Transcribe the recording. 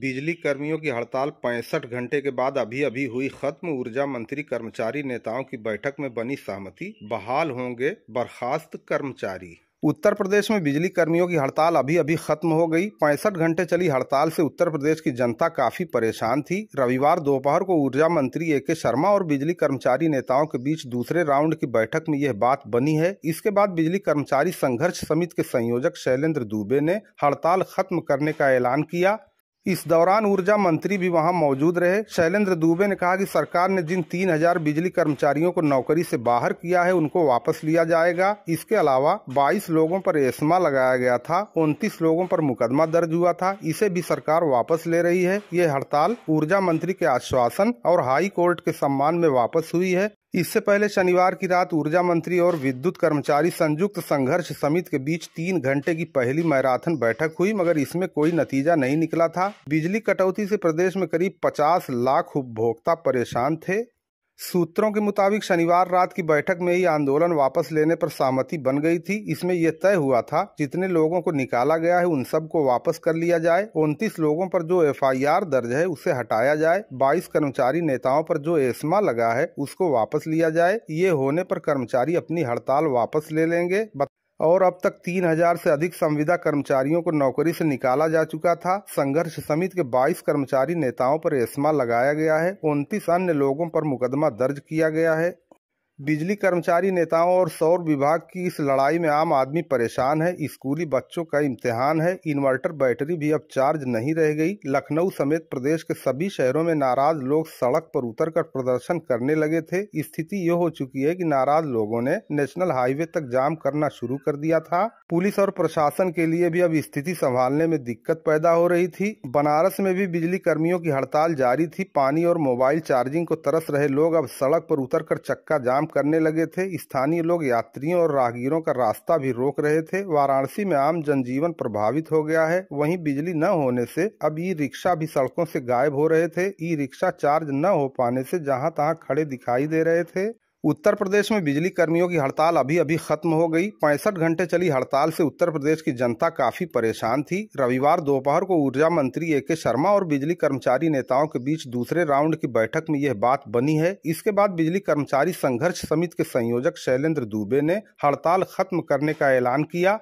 बिजली कर्मियों की हड़ताल पैंसठ घंटे के बाद अभी अभी हुई खत्म ऊर्जा मंत्री कर्मचारी नेताओं की बैठक में बनी सहमति बहाल होंगे बर्खास्त कर्मचारी उत्तर प्रदेश में बिजली कर्मियों की हड़ताल अभी अभी खत्म हो गई पैंसठ घंटे चली हड़ताल से उत्तर प्रदेश की जनता काफी परेशान थी रविवार दोपहर को ऊर्जा मंत्री ए के शर्मा और बिजली कर्मचारी नेताओं के बीच दूसरे राउंड की बैठक में यह बात बनी है इसके बाद बिजली कर्मचारी संघर्ष समिति के संयोजक शैलेंद्र दुबे ने हड़ताल खत्म करने का ऐलान किया इस दौरान ऊर्जा मंत्री भी वहां मौजूद रहे शैलेंद्र दुबे ने कहा कि सरकार ने जिन तीन हजार बिजली कर्मचारियों को नौकरी से बाहर किया है उनको वापस लिया जाएगा इसके अलावा 22 लोगों पर एस्मा लगाया गया था उनतीस लोगों पर मुकदमा दर्ज हुआ था इसे भी सरकार वापस ले रही है ये हड़ताल ऊर्जा मंत्री के आश्वासन और हाई कोर्ट के सम्मान में वापस हुई है इससे पहले शनिवार की रात ऊर्जा मंत्री और विद्युत कर्मचारी संयुक्त संघर्ष समिति के बीच तीन घंटे की पहली मैराथन बैठक हुई मगर इसमें कोई नतीजा नहीं निकला था बिजली कटौती से प्रदेश में करीब 50 लाख उपभोक्ता परेशान थे सूत्रों के मुताबिक शनिवार रात की बैठक में ही आंदोलन वापस लेने पर सहमति बन गई थी इसमें यह तय हुआ था जितने लोगों को निकाला गया है उन सब को वापस कर लिया जाए उनतीस लोगों पर जो एफआईआर दर्ज है उसे हटाया जाए 22 कर्मचारी नेताओं पर जो एस्मा लगा है उसको वापस लिया जाए ये होने पर कर्मचारी अपनी हड़ताल वापस ले लेंगे और अब तक तीन हजार से अधिक संविदा कर्मचारियों को नौकरी से निकाला जा चुका था संघर्ष समिति के 22 कर्मचारी नेताओं पर एस्मा लगाया गया है उनतीस अन्य लोगों पर मुकदमा दर्ज किया गया है बिजली कर्मचारी नेताओं और सौर विभाग की इस लड़ाई में आम आदमी परेशान है स्कूली बच्चों का इम्तिहान है इन्वर्टर बैटरी भी अब चार्ज नहीं रह गई लखनऊ समेत प्रदेश के सभी शहरों में नाराज लोग सड़क पर उतरकर प्रदर्शन करने लगे थे स्थिति यह हो चुकी है कि नाराज लोगों ने नेशनल हाईवे तक जाम करना शुरू कर दिया था पुलिस और प्रशासन के लिए भी अब स्थिति संभालने में दिक्कत पैदा हो रही थी बनारस में भी बिजली कर्मियों की हड़ताल जारी थी पानी और मोबाइल चार्जिंग को तरस रहे लोग अब सड़क पर उतर चक्का जाम करने लगे थे स्थानीय लोग यात्रियों और राहगीरों का रास्ता भी रोक रहे थे वाराणसी में आम जनजीवन प्रभावित हो गया है वहीं बिजली न होने से अब ई रिक्शा भी सड़कों से गायब हो रहे थे ई रिक्शा चार्ज न हो पाने से जहां तहां खड़े दिखाई दे रहे थे उत्तर प्रदेश में बिजली कर्मियों की हड़ताल अभी अभी खत्म हो गई पैंसठ घंटे चली हड़ताल से उत्तर प्रदेश की जनता काफी परेशान थी रविवार दोपहर को ऊर्जा मंत्री ए के शर्मा और बिजली कर्मचारी नेताओं के बीच दूसरे राउंड की बैठक में यह बात बनी है इसके बाद बिजली कर्मचारी संघर्ष समिति के संयोजक शैलेंद्र दुबे ने हड़ताल खत्म करने का ऐलान किया